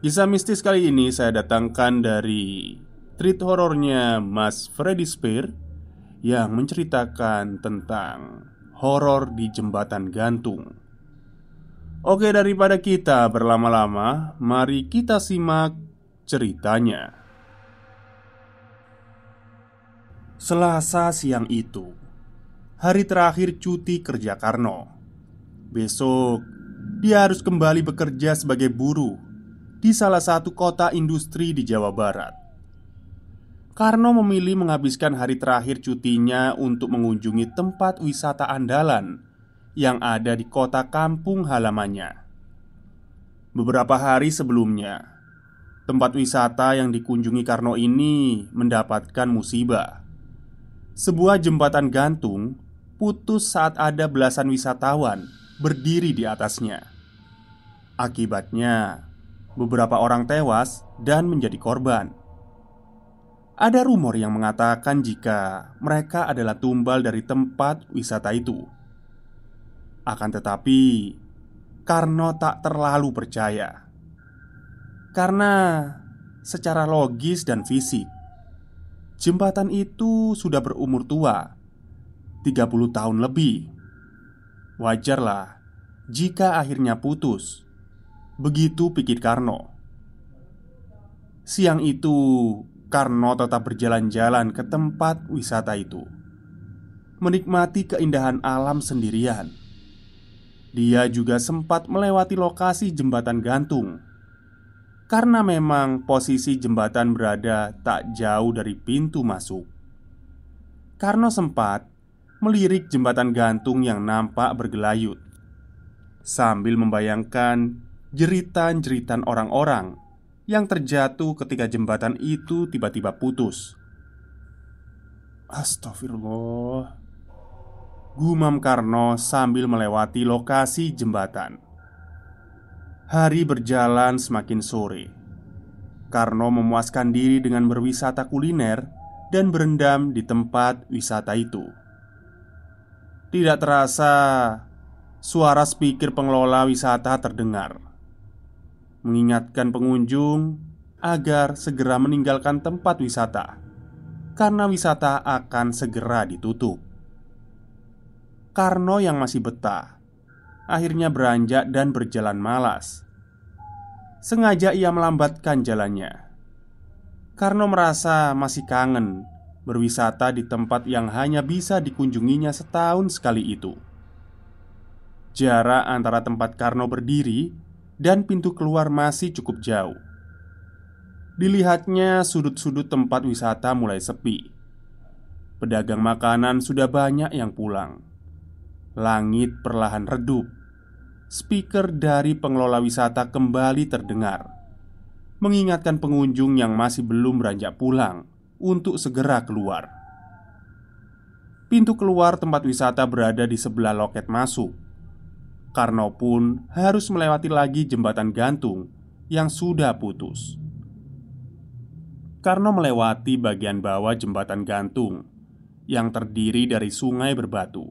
Kisah mistis kali ini saya datangkan dari treat horornya Mas Freddy Spear yang menceritakan tentang horor di jembatan gantung. Oke, daripada kita berlama-lama, mari kita simak ceritanya. Selasa siang itu, hari terakhir cuti kerja Karno. Besok, dia harus kembali bekerja sebagai buruh di salah satu kota industri di Jawa Barat. Karno memilih menghabiskan hari terakhir cutinya untuk mengunjungi tempat wisata andalan yang ada di kota kampung halamannya. Beberapa hari sebelumnya, tempat wisata yang dikunjungi Karno ini mendapatkan musibah. Sebuah jembatan gantung putus saat ada belasan wisatawan berdiri di atasnya. Akibatnya, Beberapa orang tewas dan menjadi korban. Ada rumor yang mengatakan jika mereka adalah tumbal dari tempat wisata itu. Akan tetapi, Karno tak terlalu percaya karena secara logis dan fisik jembatan itu sudah berumur tua 30 tahun lebih Wajarlah jika akhirnya putus Begitu pikir Karno. Siang itu, Karno tetap berjalan-jalan ke tempat wisata itu, menikmati keindahan alam sendirian. Dia juga sempat melewati lokasi jembatan gantung karena memang posisi jembatan berada tak jauh dari pintu masuk. Karno sempat melirik jembatan gantung yang nampak bergelayut sambil membayangkan jeritan-jeritan orang-orang yang terjatuh ketika jembatan itu tiba-tiba putus. Astagfirullah. Gumam Karno sambil melewati lokasi jembatan. Hari berjalan semakin sore. Karno memuaskan diri dengan berwisata kuliner dan berendam di tempat wisata itu. Tidak terasa, suara speaker pengelola wisata terdengar mengingatkan pengunjung agar segera meninggalkan tempat wisata karena wisata akan segera ditutup. Karno yang masih betah akhirnya beranjak dan berjalan malas. Sengaja ia melambatkan jalannya. Karno merasa masih kangen berwisata di tempat yang hanya bisa dikunjunginya setahun sekali itu. Jarak antara tempat Karno berdiri dan pintu keluar masih cukup jauh. Dilihatnya, sudut-sudut tempat wisata mulai sepi. Pedagang makanan sudah banyak yang pulang. Langit perlahan redup. Speaker dari pengelola wisata kembali terdengar, mengingatkan pengunjung yang masih belum beranjak pulang untuk segera keluar. Pintu keluar tempat wisata berada di sebelah loket masuk Karno pun harus melewati lagi jembatan gantung yang sudah putus. Karno melewati bagian bawah jembatan gantung yang terdiri dari sungai berbatu.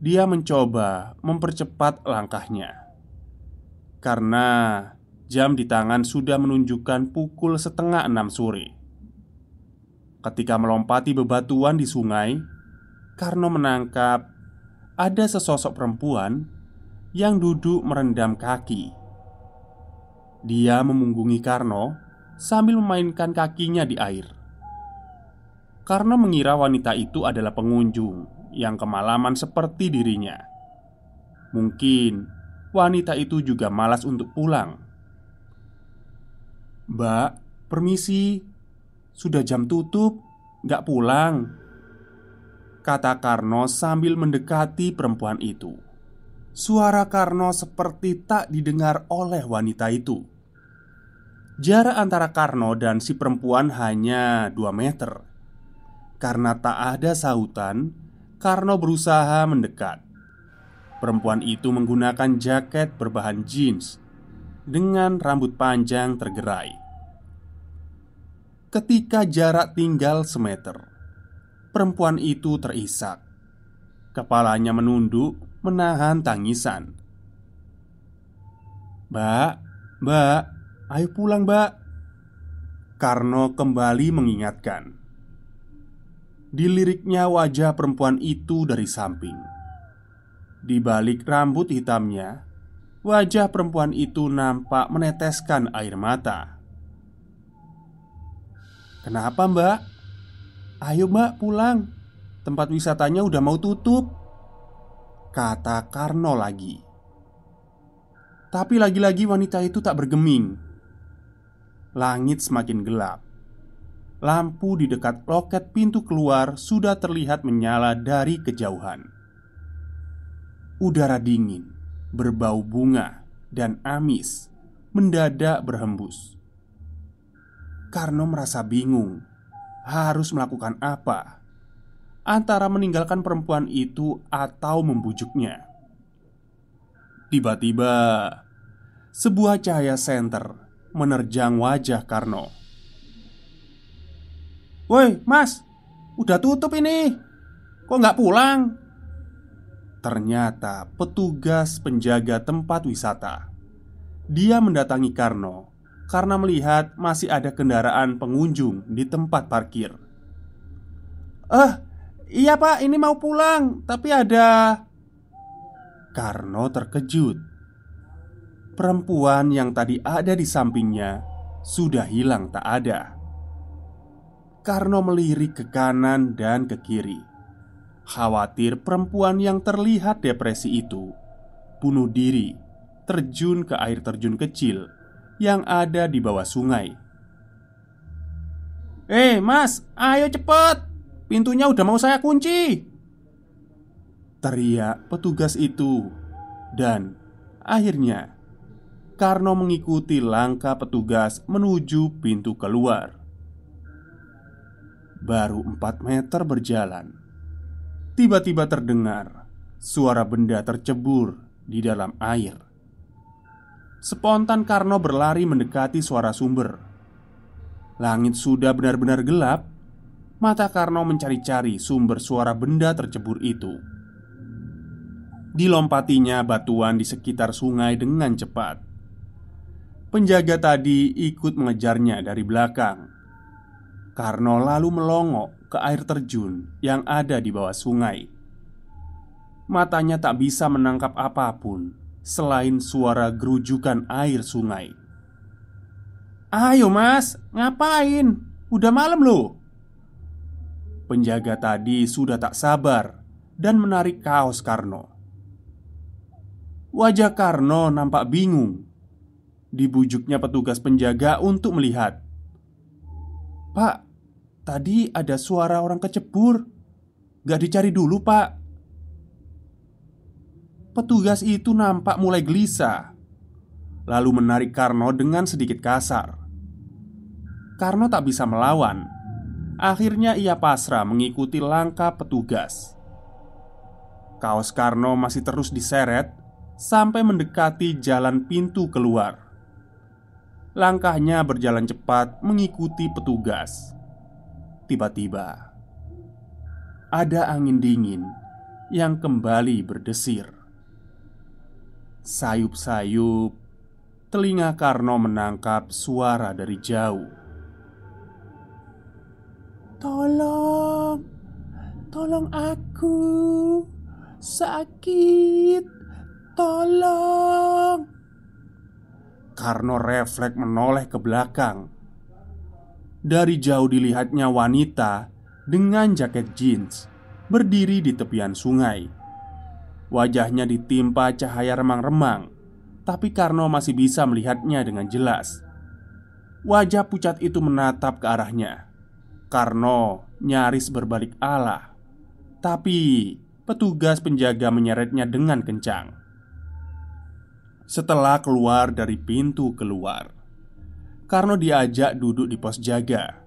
Dia mencoba mempercepat langkahnya karena jam di tangan sudah menunjukkan pukul setengah enam sore. Ketika melompati bebatuan di sungai, Karno menangkap ada sesosok perempuan yang duduk merendam kaki. Dia memunggungi Karno sambil memainkan kakinya di air. Karno mengira wanita itu adalah pengunjung yang kemalaman seperti dirinya. Mungkin wanita itu juga malas untuk pulang. Mbak, permisi, sudah jam tutup, nggak pulang. Kata Karno sambil mendekati perempuan itu Suara Karno seperti tak didengar oleh wanita itu Jarak antara Karno dan si perempuan hanya 2 meter Karena tak ada sahutan, Karno berusaha mendekat Perempuan itu menggunakan jaket berbahan jeans dengan rambut panjang tergerai. Ketika jarak tinggal semeter, Perempuan itu terisak Kepalanya menunduk Menahan tangisan Mbak, mbak, ayo pulang mbak Karno kembali mengingatkan Diliriknya wajah perempuan itu dari samping Di balik rambut hitamnya Wajah perempuan itu nampak meneteskan air mata Kenapa mbak? Ayo mbak pulang Tempat wisatanya udah mau tutup Kata Karno lagi Tapi lagi-lagi wanita itu tak bergeming Langit semakin gelap Lampu di dekat loket pintu keluar sudah terlihat menyala dari kejauhan Udara dingin, berbau bunga dan amis Mendadak berhembus Karno merasa bingung harus melakukan apa antara meninggalkan perempuan itu atau membujuknya. Tiba-tiba, sebuah cahaya senter menerjang wajah Karno. "Woi, Mas, udah tutup ini. Kok nggak pulang?" Ternyata petugas penjaga tempat wisata. Dia mendatangi Karno karena melihat masih ada kendaraan pengunjung di tempat parkir. "Eh, iya, Pak, ini mau pulang, tapi ada..." Karno terkejut. Perempuan yang tadi ada di sampingnya sudah hilang tak ada. Karno melirik ke kanan dan ke kiri. Khawatir perempuan yang terlihat depresi itu bunuh diri, terjun ke air terjun kecil yang ada di bawah sungai. "Eh, Mas, ayo cepet! Pintunya udah mau saya kunci!" teriak petugas itu. Dan akhirnya Karno mengikuti langkah petugas menuju pintu keluar. Baru 4 meter berjalan, tiba-tiba terdengar suara benda tercebur di dalam air. Spontan Karno berlari mendekati suara sumber. Langit sudah benar-benar gelap. Mata Karno mencari-cari sumber suara benda tercebur itu. Dilompatinya batuan di sekitar sungai dengan cepat. Penjaga tadi ikut mengejarnya dari belakang. Karno lalu melongok ke air terjun yang ada di bawah sungai. Matanya tak bisa menangkap apapun selain suara gerujukan air sungai. "Ayo, Mas, ngapain? Udah malam loh." Penjaga tadi sudah tak sabar dan menarik kaos Karno. Wajah Karno nampak bingung. Dibujuknya petugas penjaga untuk melihat. "Pak, tadi ada suara orang kecebur. Gak dicari dulu, Pak." Petugas itu nampak mulai gelisah Lalu menarik Karno dengan sedikit kasar Karno tak bisa melawan Akhirnya ia pasrah mengikuti langkah petugas Kaos Karno masih terus diseret Sampai mendekati jalan pintu keluar Langkahnya berjalan cepat mengikuti petugas. Tiba-tiba, ada angin dingin yang kembali berdesir. Sayup-sayup Telinga Karno menangkap suara dari jauh Tolong Tolong aku Sakit Tolong Karno refleks menoleh ke belakang Dari jauh dilihatnya wanita dengan jaket jeans Berdiri di tepian sungai Wajahnya ditimpa cahaya remang-remang, tapi Karno masih bisa melihatnya dengan jelas. Wajah pucat itu menatap ke arahnya. Karno nyaris berbalik Allah, tapi petugas penjaga menyeretnya dengan kencang. Setelah keluar dari pintu keluar, Karno diajak duduk di pos jaga.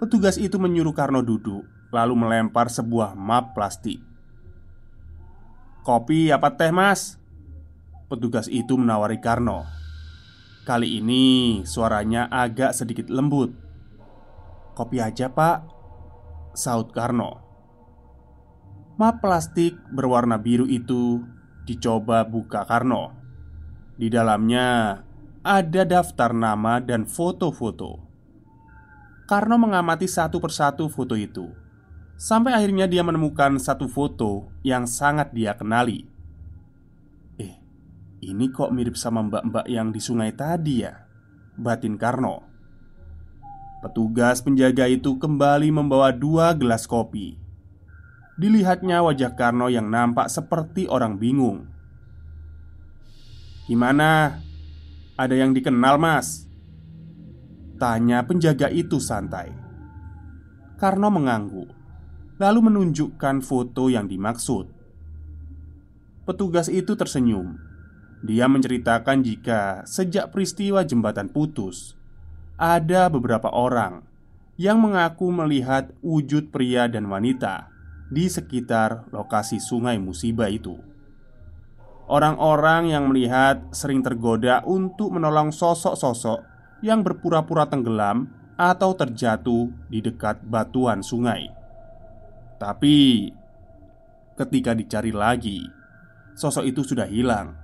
Petugas itu menyuruh Karno duduk, lalu melempar sebuah map plastik. Kopi apa teh mas? Petugas itu menawari Karno Kali ini suaranya agak sedikit lembut Kopi aja pak Saud Karno Map plastik berwarna biru itu dicoba buka Karno Di dalamnya ada daftar nama dan foto-foto Karno mengamati satu persatu foto itu Sampai akhirnya dia menemukan satu foto yang sangat dia kenali Eh, ini kok mirip sama mbak-mbak yang di sungai tadi ya? Batin Karno Petugas penjaga itu kembali membawa dua gelas kopi Dilihatnya wajah Karno yang nampak seperti orang bingung Gimana? Ada yang dikenal mas? Tanya penjaga itu santai Karno mengangguk lalu menunjukkan foto yang dimaksud. Petugas itu tersenyum. Dia menceritakan jika sejak peristiwa jembatan putus, ada beberapa orang yang mengaku melihat wujud pria dan wanita di sekitar lokasi sungai musibah itu. Orang-orang yang melihat sering tergoda untuk menolong sosok-sosok yang berpura-pura tenggelam atau terjatuh di dekat batuan sungai. Tapi ketika dicari lagi, sosok itu sudah hilang.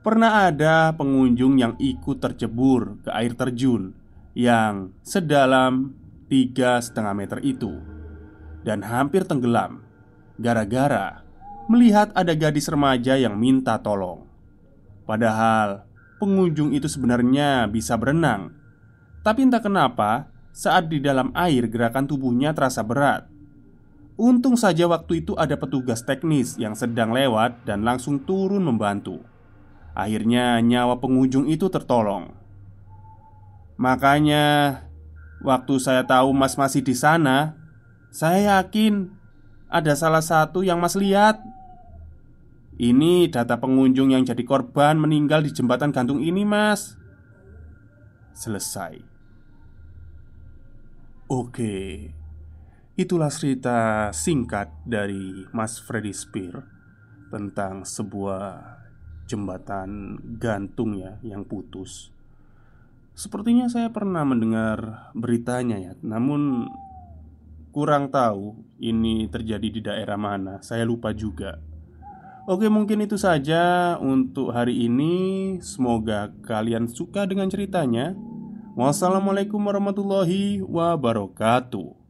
Pernah ada pengunjung yang ikut tercebur ke air terjun yang sedalam tiga setengah meter itu dan hampir tenggelam gara-gara melihat ada gadis remaja yang minta tolong. Padahal pengunjung itu sebenarnya bisa berenang, tapi entah kenapa saat di dalam air gerakan tubuhnya terasa berat Untung saja waktu itu ada petugas teknis yang sedang lewat dan langsung turun membantu. Akhirnya nyawa pengunjung itu tertolong. Makanya waktu saya tahu Mas masih di sana, saya yakin ada salah satu yang Mas lihat. Ini data pengunjung yang jadi korban meninggal di jembatan gantung ini, Mas. Selesai. Oke. Itulah cerita singkat dari Mas Freddy Spear tentang sebuah jembatan gantung ya yang putus. Sepertinya saya pernah mendengar beritanya ya, namun kurang tahu ini terjadi di daerah mana. Saya lupa juga. Oke, mungkin itu saja untuk hari ini. Semoga kalian suka dengan ceritanya. Wassalamualaikum warahmatullahi wabarakatuh.